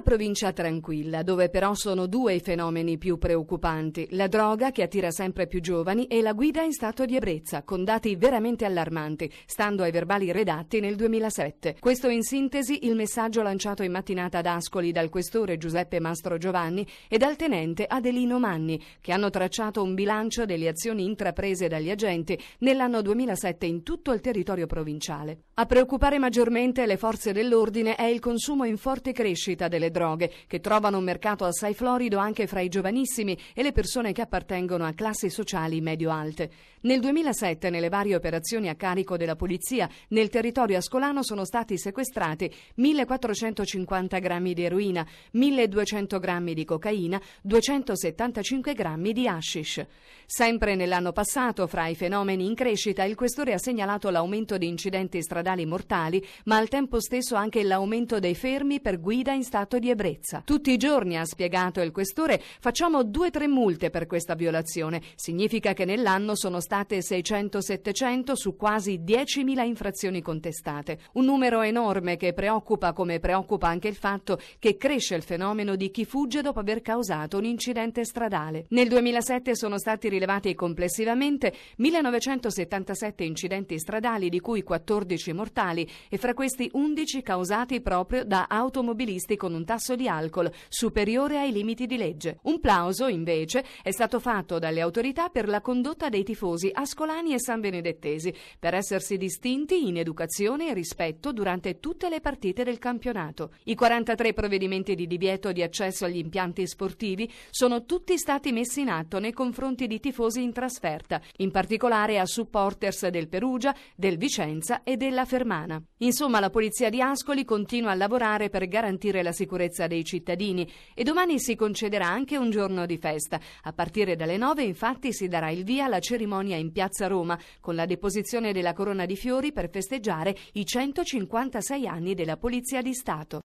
una provincia tranquilla, dove però sono due i fenomeni più preoccupanti, la droga che attira sempre più giovani e la guida in stato di ebbrezza, con dati veramente allarmanti, stando ai verbali redatti nel 2007. Questo in sintesi il messaggio lanciato in mattinata ad Ascoli dal questore Giuseppe Mastro Giovanni e dal tenente Adelino Manni, che hanno tracciato un bilancio delle azioni intraprese dagli agenti nell'anno 2007 in tutto il territorio provinciale. A preoccupare maggiormente le forze dell'ordine è il consumo in forte crescita delle delle droghe, che trovano un mercato assai florido anche fra i giovanissimi e le persone che appartengono a classi sociali medio-alte. Nel 2007, nelle varie operazioni a carico della polizia, nel territorio ascolano sono stati sequestrati 1450 grammi di eroina, 1200 grammi di cocaina, 275 grammi di hashish. Sempre nell'anno passato, fra i fenomeni in crescita, il questore ha segnalato l'aumento di incidenti stradali mortali, ma al tempo stesso anche l'aumento dei fermi per guida in stato di ebbrezza. Tutti i giorni, ha spiegato il questore, facciamo due o tre multe per questa violazione. Significa che nell'anno sono state 600-700 su quasi 10.000 infrazioni contestate. Un numero enorme che preoccupa come preoccupa anche il fatto che cresce il fenomeno di chi fugge dopo aver causato un incidente stradale. Nel 2007 sono stati rilevati complessivamente 1977 incidenti stradali di cui 14 mortali e fra questi 11 causati proprio da automobilisti con un tasso di alcol superiore ai limiti di legge. Un plauso, invece, è stato fatto dalle autorità per la condotta dei tifosi ascolani e sanbenedettesi, per essersi distinti in educazione e rispetto durante tutte le partite del campionato. I 43 provvedimenti di divieto di accesso agli impianti sportivi sono tutti stati messi in atto nei confronti di tifosi in trasferta, in particolare a supporters del Perugia, del Vicenza e della Fermana. Insomma, la polizia di Ascoli continua a lavorare per garantire la sicurezza sicurezza dei cittadini e domani si concederà anche un giorno di festa. A partire dalle 9 infatti si darà il via alla cerimonia in piazza Roma con la deposizione della corona di fiori per festeggiare i 156 anni della Polizia di Stato.